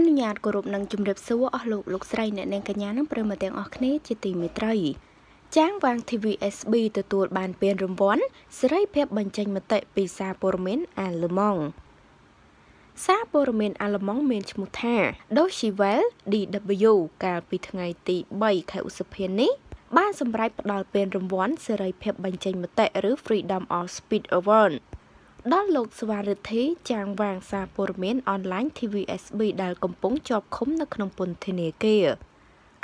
អនុញ្ញាតគោរពនិងជំរាបសួរអស់លោកលោកស្រីអ្នកនាងកញ្ញានិងប្រិមត្តទាំងអស់គ្នាជាទីមេត្រី ចាងវាង TVSB ទទួលបាន ពានរង្វាន់សេរីភាពបញ្ចេញមតិពីសារព័ត៌មានអាល្លឺម៉ង់សារព័ត៌មានអាល្លឺម៉ង់មានឈ្មោះថា Deutsche Welle DW កាលពីថ្ងៃទី3ខែឧសភានេះបានសម្រេចផ្តល់ពានរង្វាន់សេរីភាពបញ្ចេញមតិឬ Freedom of Speech Award ដល់លោកសវរិទ្ធីចាងវាងសារព័ត៌មានអនឡាញ TVSB ដែល កំពុងជាប់ឃុំនៅក្នុងពន្ធនាគារ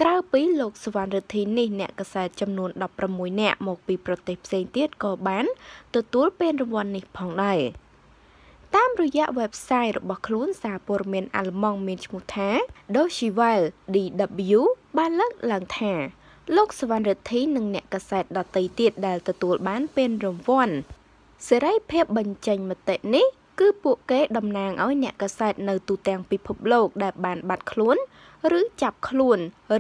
ក្រៅពីលោកសវណ្ណរិទ្ធីនេះអ្នកកសែតចំនួន16នាក់មកពីប្រទេសផ្សេងទៀតក៏បាន ទទួលពានរង្វាន់នេះផងដែរតាមរយៈ website របស់ខ្លួនសារព័ត៌មានអាល្លឺម៉ង់មានឈ្មោះថា Deutsche Welle DW បានលើកឡើងថា លោកសវណ្ណរិទ្ធីនិងអ្នកកសែតដទៃទៀតដែលទទួលបានពានរង្វាន់សេរីភាពបញ្ចេញមតិនេះគឺពួកគេតំណាងឲ្យអ្នកកសែតនៅទូទាំងពិភពលោកដែលបានបាត់ខ្លួនឬចាប់ខ្លួន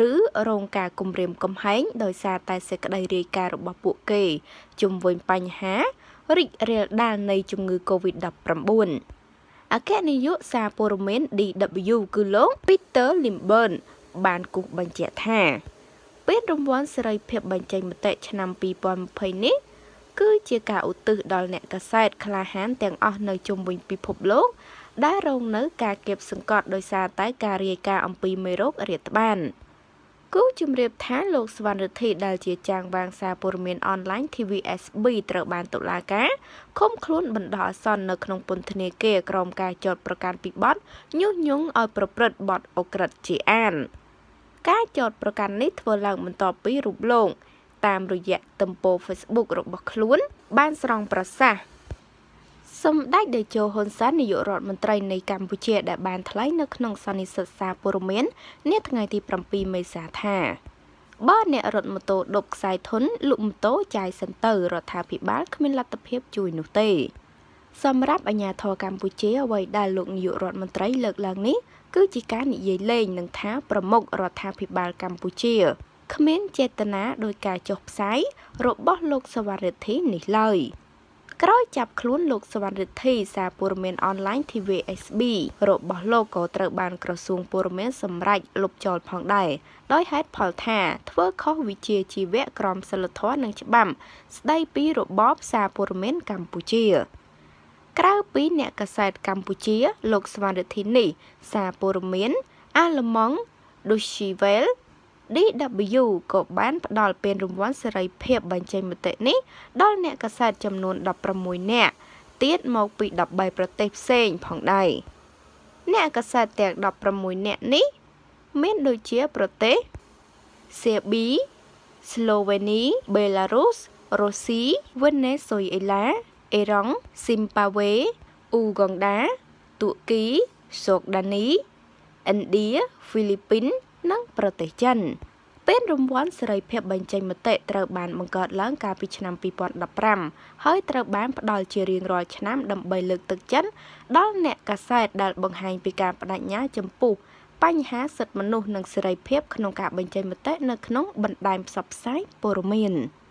ឬរងការគំរាមកំហែងដោយសារតែសេចក្តីរាយការណ៍របស់ពួកគេជុំវិញបញ្ហារីករាលដាលនៃជំងឺ Covid-19 អគ្គនាយកសារព័ត៌មាន DW គឺលោក Peter Limburn បានគូសបញ្ជាក់ថាពានរង្វាន់សេរីភាពបញ្ចេញមតិឆ្នាំ2020នេះគឺជាការឧទ្ទិសដល់អ្នកកសែតក្លាហានទាំងអស់នៅជុំវិញពិភពលោកដែលរងនៅការគាបសង្កត់ដោយសារតែការរាយការណ៍អំពីមេរោគរាតត្បានគូជំរាបថាលោកស្វណ្ណរិទ្ធីដែលជាចាងវាងសារព័ត៌មានអនឡាញ TVSB ត្រូវបានតុលាការឃុំខ្លួនបណ្ដោះអាសន្ននៅក្នុងពន្ធនាគារក្រោមការចោទប្រកាន់ពីបទញុះញង់ឲ្យប្រព្រឹត្តបទអូក្រិដ្ឋជាអានការចោទប្រកាន់នេះធ្វើឡើងបន្ទាប់ពីរូបលោកតាមរយៈទំព័រ Facebook របស់ខ្លួន បានស្រង់ប្រសាសន៍សម្ដេចតេជោហ៊ុនសែននាយករដ្ឋមន្ត្រីនៃកម្ពុជាដែលបានថ្លែងនៅក្នុងសន្និសីទសារព័ត៌មាននាថ្ងៃទី7មេសាថាបើអ្នករត់ម៉ូតូដប់ខ្សែធនលក់ម៉ូតូចាយសិនទៅរដ្ឋាភិបាលគ្មានលទ្ធភាពជួយនោះទេ សម្រាប់អាជ្ញាធរកម្ពុជាអ្វីដែលលោកនាយករដ្ឋមន្ត្រីលើកឡើងនេះគឺជាការនិយាយលេងនឹងថា ប្រមុខរដ្ឋាភិបាលកម្ពុជាគ្មានចេតនាដោយការចុះផ្សាយរបស់លោកសវណ្ណរិទ្ធីនេះឡើយ ក្រោយចាប់ខ្លួនលោកសវណ្ណរិទ្ធីសារព័ត៌មានអនឡាញ TVSB របស់លោកក៏ត្រូវបានក្រសួងព័ត៌មាន សម្រេចលុបចោលផងដែរដោយហេតុផលថាធ្វើខុសវិជ្ជាជីវៈក្រមសីលធម៌និងច្បាប់ស្ដីពីរបបសារព័ត៌មានកម្ពុជា ក្រៅពីអ្នកកាសែតកម្ពុជាលោកសវណ្ណរិទ្ធីនេះសារព័ត៌មានអាឡម៉ង់ Deutsche Welle DW ក៏បាន ផ្ដល់ពានរង្វាន់សេរីភាពបញ្ចេញមតិនេះដល់អ្នកកាសែតចំនួន16នាក់ទៀតមក ពី13ប្រទេសផ្សេងផងដែរអ្នកកាសែតទាំង16នាក់នេះមានដូចជាប្រទេសសៀប៊ីស្លូវេនីបេឡារុសរុស្ស៊ីវេណេស៊ុយអេឡាអេរ៉ង់ស៊ីមប៉ាវេអ៊ូហ្គង់ដាទូគីសូកដានីឥណ្ឌាហ្វីលីពីននិងប្រទេសចិនពានរង្វាន់សេរីភាពបញ្ចេញមតិត្រូវបានបង្កើតឡើងកាលពីឆ្នាំ2015ហើយត្រូវបានផ្ដល់ជារៀងរាល់ឆ្នាំដើម្បីលើកទឹកចិត្តដល់អ្នកកាសែតដែលបង្ហាញពីការបដិញ្ញាចំពោះ បញ្ហាសិទ្ធិមនុស្សនិងសេរីភាពក្នុងការបញ្ចេញមតិនៅក្នុងបណ្ដាញផ្សព្វផ្សាយព័ត៌មាន។